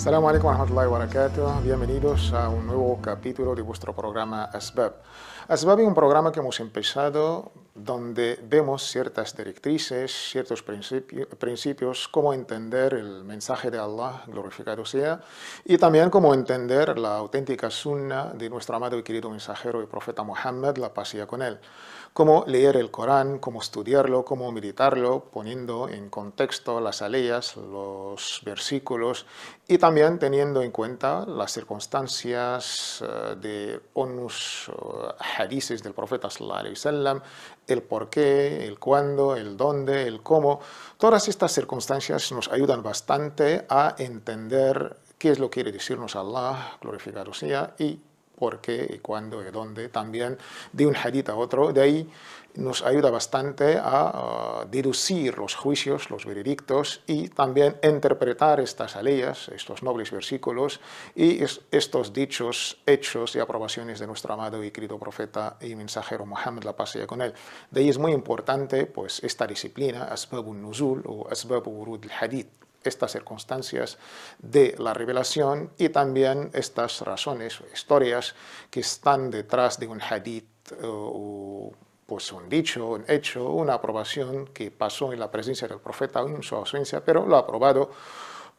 wa alaikum wa wabarakatuh. Bienvenidos a un nuevo capítulo de vuestro programa Asbab. Asbab es un programa que hemos empezado donde vemos ciertas directrices, ciertos principios, cómo entender el mensaje de Allah, glorificado sea, y también cómo entender la auténtica sunna de nuestro amado y querido mensajero y profeta Muhammad, la pasía con él. Cómo leer el Corán, cómo estudiarlo, cómo meditarlo, poniendo en contexto las aleyas, los versículos y también teniendo en cuenta las circunstancias eh, de onus hadices del profeta sallallahu alaihi wasallam, el por qué, el cuándo, el dónde, el cómo. Todas estas circunstancias nos ayudan bastante a entender qué es lo que quiere decirnos Allah, glorificado sea, y por qué, y cuándo, y dónde, también de un hadith a otro. De ahí nos ayuda bastante a deducir los juicios, los veredictos y también interpretar estas aleyas, estos nobles versículos y estos dichos, hechos y aprobaciones de nuestro amado y querido profeta y mensajero Muhammad, la paz con él. De ahí es muy importante pues, esta disciplina, al Nuzul o Asbab al-Wurud al-Hadith estas circunstancias de la revelación y también estas razones o historias que están detrás de un hadith eh, o pues un dicho, un hecho, una aprobación que pasó en la presencia del profeta o en su ausencia, pero lo ha aprobado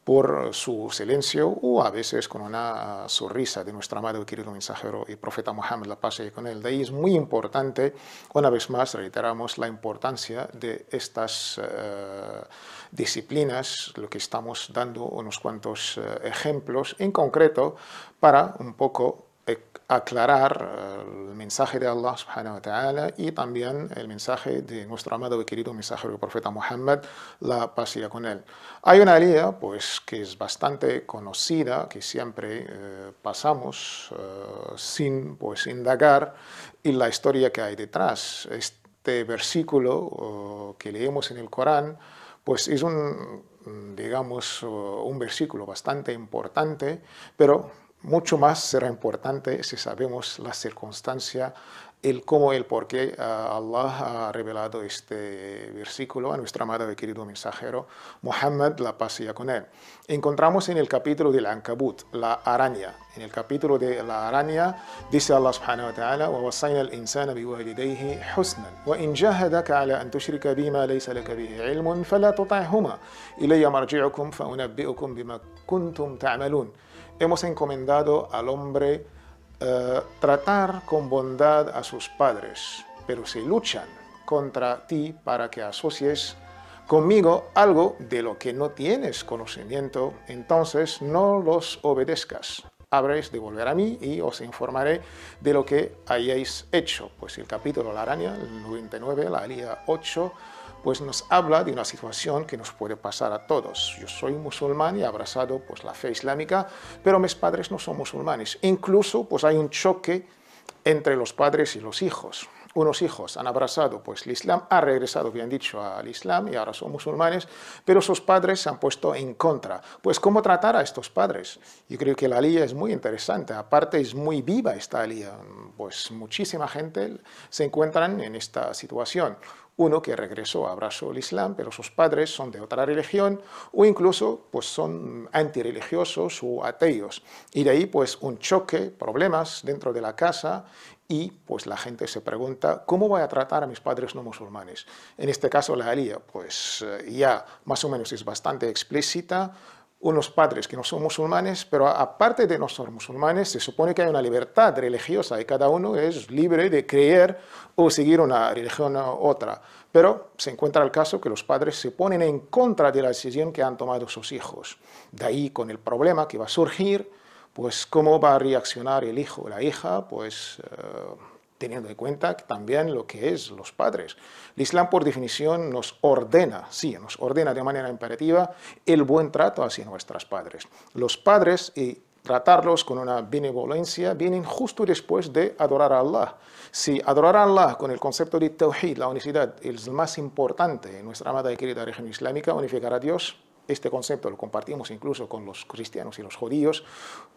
por su silencio o a veces con una sonrisa de nuestro amado y querido mensajero y profeta Mohammed, la paz con él. De ahí es muy importante, una vez más, reiteramos la importancia de estas eh, disciplinas, lo que estamos dando unos cuantos eh, ejemplos en concreto para un poco aclarar eh, el mensaje de Allah subhanahu y también el mensaje de nuestro amado y querido mensaje del profeta Muhammad, la paz con él. Hay una línea pues, que es bastante conocida, que siempre eh, pasamos eh, sin pues, indagar y la historia que hay detrás. Este versículo que leemos en el Corán pues es un digamos, un versículo bastante importante, pero mucho más será importante si sabemos la circunstancia, el cómo, el porqué. Ah, Allah ha revelado este versículo a nuestro amado y querido mensajero Muhammad, la paz sea con él. Encontramos en el capítulo del Ankabut, la araña. En el capítulo de la araña dice Allah subhanahu wa ta'ala وَوَصَّيْنَا الْإِنسَانَ بِوَالِدَيْهِ حُسْنًا وَإِنْ جَاهَدَكَ عَلَى أَنْ تُشْرِكَ بِمَا لَيْسَ لَكَ بِهِ عِلْمٌ فَلَا تُطَعْهُمَا إِلَيَّ مَرْجِعُكُمْ فَأُنَبِّئُكُمْ بِمَا كُنْتُمْ تَعْمَلُونَ hemos encomendado al hombre eh, tratar con bondad a sus padres, pero si luchan contra ti para que asocies conmigo algo de lo que no tienes conocimiento, entonces no los obedezcas. Habréis de volver a mí y os informaré de lo que hayáis hecho. Pues el capítulo La araña, el 99, la Alía 8, pues nos habla de una situación que nos puede pasar a todos. Yo soy musulmán y he abrazado pues, la fe islámica, pero mis padres no son musulmanes. Incluso pues, hay un choque entre los padres y los hijos. Unos hijos han abrazado pues, el Islam, ha regresado, bien dicho, al Islam y ahora son musulmanes, pero sus padres se han puesto en contra. Pues, ¿cómo tratar a estos padres? Yo creo que la ley es muy interesante, aparte es muy viva esta ley, pues muchísima gente se encuentra en esta situación uno que regresó, a abrazó el Islam, pero sus padres son de otra religión o incluso pues, son antirreligiosos o ateos. Y de ahí pues un choque, problemas dentro de la casa y pues la gente se pregunta, ¿cómo voy a tratar a mis padres no musulmanes? En este caso la alía pues eh, ya más o menos es bastante explícita, unos padres que no son musulmanes, pero aparte de no ser musulmanes, se supone que hay una libertad religiosa y cada uno es libre de creer o seguir una religión u otra. Pero se encuentra el caso que los padres se ponen en contra de la decisión que han tomado sus hijos. De ahí con el problema que va a surgir, pues cómo va a reaccionar el hijo o la hija, pues... Eh, teniendo en cuenta también lo que es los padres. El Islam, por definición, nos ordena, sí, nos ordena de manera imperativa el buen trato hacia nuestros padres. Los padres y tratarlos con una benevolencia vienen justo después de adorar a Allah. Si adorar a Allah con el concepto de Tawhid, la unicidad, es más importante en nuestra amada y querida región islámica, unificar a Dios, este concepto lo compartimos incluso con los cristianos y los judíos,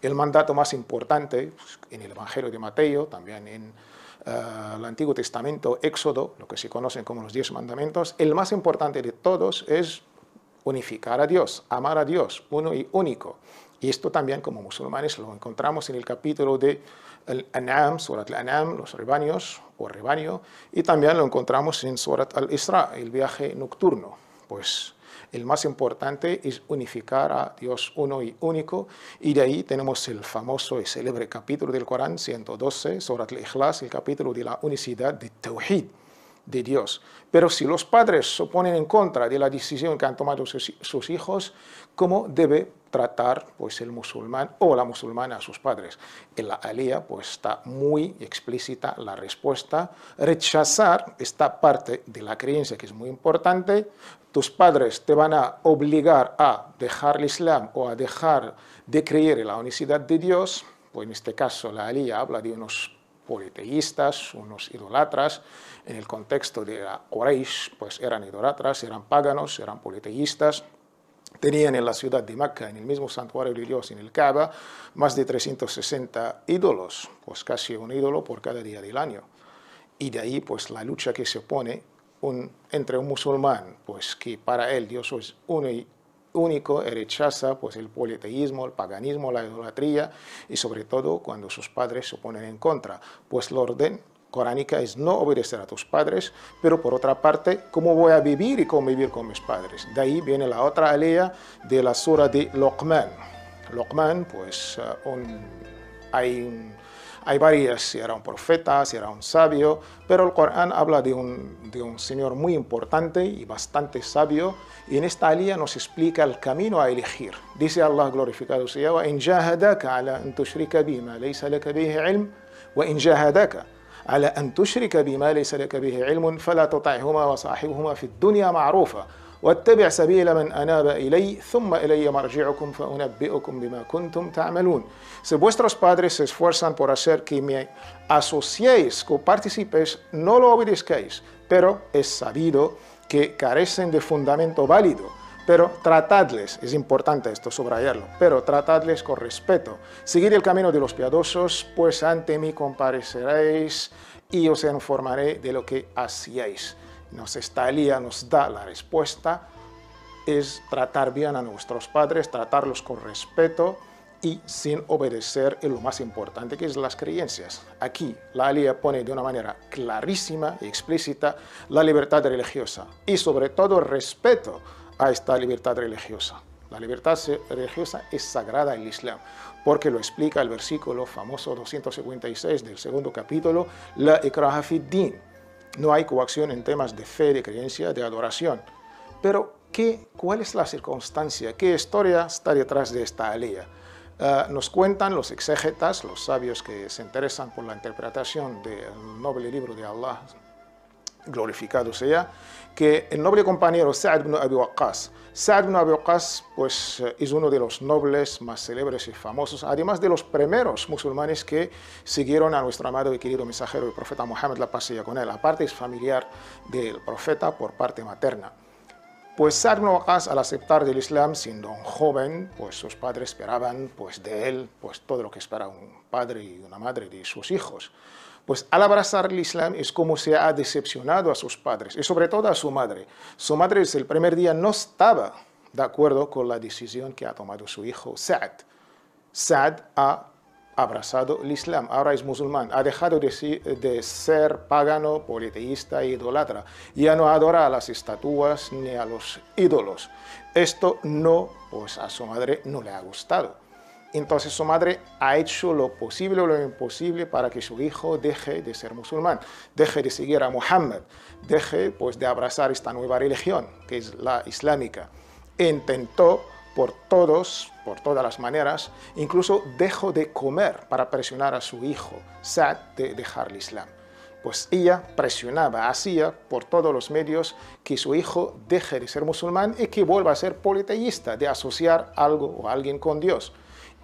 el mandato más importante pues, en el Evangelio de Mateo, también en eh, el Antiguo Testamento, Éxodo, lo que se conocen como los diez mandamientos, el más importante de todos es unificar a Dios, amar a Dios, uno y único. Y esto también como musulmanes lo encontramos en el capítulo de el Anam, Surat al-Anam, los rebaños o rebaño, y también lo encontramos en Surat al-Isra, el viaje nocturno. Pues el más importante es unificar a Dios uno y único, y de ahí tenemos el famoso y célebre capítulo del Corán 112, sobre el Ikhlas, el capítulo de la unicidad de Tawhid de Dios. Pero si los padres se ponen en contra de la decisión que han tomado sus, hijos, ¿cómo debe tratar pues, el musulmán o la musulmana a sus padres? En la alía pues, está muy explícita la respuesta. Rechazar esta parte de la creencia que es muy importante. Tus padres te van a obligar a dejar el Islam o a dejar de creer en la unicidad de Dios. Pues en este caso la alía habla de unos politeístas, unos idolatras, en el contexto de la Quraysh, pues eran idolatras, eran paganos, eran politeístas, Tenían en la ciudad de Mecca, en el mismo santuario de Dios, en el Kaaba, más de 360 ídolos, pues casi un ídolo por cada día del año. Y de ahí pues la lucha que se opone entre un musulmán, pues que para él Dios es uno y único rechaza pues, el politeísmo, el paganismo, la idolatría y sobre todo cuando sus padres se ponen en contra, pues la orden coránica es no obedecer a tus padres, pero por otra parte, ¿cómo voy a vivir y convivir con mis padres? De ahí viene la otra alea de la sura de Lokman. Lokman, pues eh, hay un hay varias, si era un profeta, si era un sabio, pero el Corán habla de un, de un señor muy importante y bastante sabio, y en esta alía nos explica el camino a elegir. Dice Allah glorificado sea, وَإِنْ جَاهَدَكَ عَلَى أَنْ تُشْرِكَ بِمَا لَيْسَ لَكَ بِهِ عِلْمٌ وَإِنْ جَاهَدَاكَ على bima تشرك بما ليس فلا تطعهما وصاحبهما في الدنيا ma'rufa." Si vuestros padres se esfuerzan por hacer que me asociéis, participéis, no lo obedezcáis, pero es sabido que carecen de fundamento válido. Pero tratadles, es importante esto subrayarlo, pero tratadles con respeto. Seguid el camino de los piadosos, pues ante mí compareceréis y os informaré de lo que hacíais nos está nos da la respuesta, es tratar bien a nuestros padres, tratarlos con respeto y sin obedecer en lo más importante que es las creencias. Aquí la Alía pone de una manera clarísima y explícita la libertad religiosa y sobre todo respeto a esta libertad religiosa. La libertad religiosa es sagrada en el Islam, porque lo explica el versículo famoso 256 del segundo capítulo, la ikraha din no hay coacción en temas de fe, de creencia, de adoración. Pero, ¿qué, ¿cuál es la circunstancia? ¿Qué historia está detrás de esta alía? Ah, nos cuentan los exégetas, los sabios que se interesan por la interpretación del noble libro de Allah, glorificado sea, que el noble compañero Sa'd ibn Abi Waqqas, Sa'd ibn Abi Waqqas pues, eh, es uno de los nobles más célebres y famosos, además de los primeros musulmanes que siguieron a nuestro amado y querido mensajero, el profeta Muhammad, la paz con él. Aparte es familiar del profeta por parte materna. Pues Sa'd ibn Waqqas, al aceptar el Islam siendo un joven, pues sus padres esperaban pues, de él pues, todo lo que espera un padre y una madre de sus hijos. Pues al abrazar el Islam es como se ha decepcionado a sus padres y sobre todo a su madre. Su madre desde el primer día no estaba de acuerdo con la decisión que ha tomado su hijo Saad. Saad ha abrazado el Islam, ahora es musulmán, ha dejado de, ser pagano, politeísta e idolatra, ya no adora a las estatuas ni a los ídolos. Esto no, pues a su madre no le ha gustado entonces su madre ha hecho lo posible o lo imposible para que su hijo deje de ser musulmán, deje de seguir a Muhammad, deje pues, de abrazar esta nueva religión, que es la islámica. intentó por todos, por todas las maneras, incluso dejó de comer para presionar a su hijo, Saad, de dejar el Islam. Pues ella presionaba, hacía por todos los medios que su hijo deje de ser musulmán y que vuelva a ser politeísta, de asociar algo o alguien con Dios.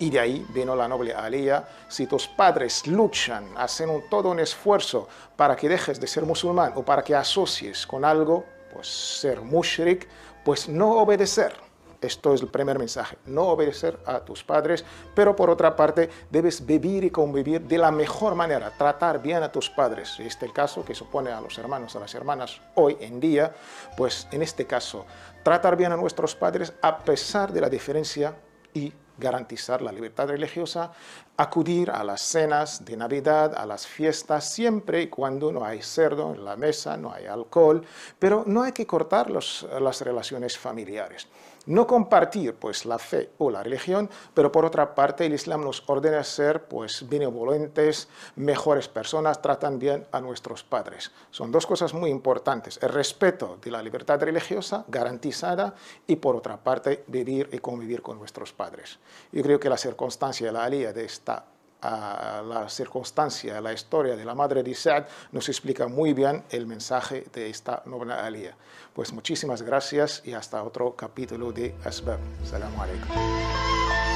Y de ahí vino la noble alía, si tus padres luchan, hacen un, todo un esfuerzo para que dejes de ser musulmán o para que asocies con algo, pues ser mushrik, pues no obedecer. Esto es el primer mensaje, no obedecer a tus padres, pero por otra parte debes vivir y convivir de la mejor manera, tratar bien a tus padres. Este es el caso que supone a los hermanos, a las hermanas hoy en día, pues en este caso, tratar bien a nuestros padres a pesar de la diferencia y garantizar la libertad religiosa, acudir a las cenas de Navidad, a las fiestas, siempre y cuando no hay cerdo en la mesa, no hay alcohol, pero no hay que cortar las relaciones familiares no compartir pues la fe o la religión, pero por otra parte el Islam nos ordena ser pues benevolentes, mejores personas, tratan bien a nuestros padres. Son dos cosas muy importantes, el respeto de la libertad religiosa garantizada y por otra parte vivir y convivir con nuestros padres. Yo creo que la circunstancia de la alía de esta a la circunstancia, a la historia de la madre de Isaac, nos explica muy bien el mensaje de esta novena alía. Pues muchísimas gracias y hasta otro capítulo de Asbab. Salam alaikum.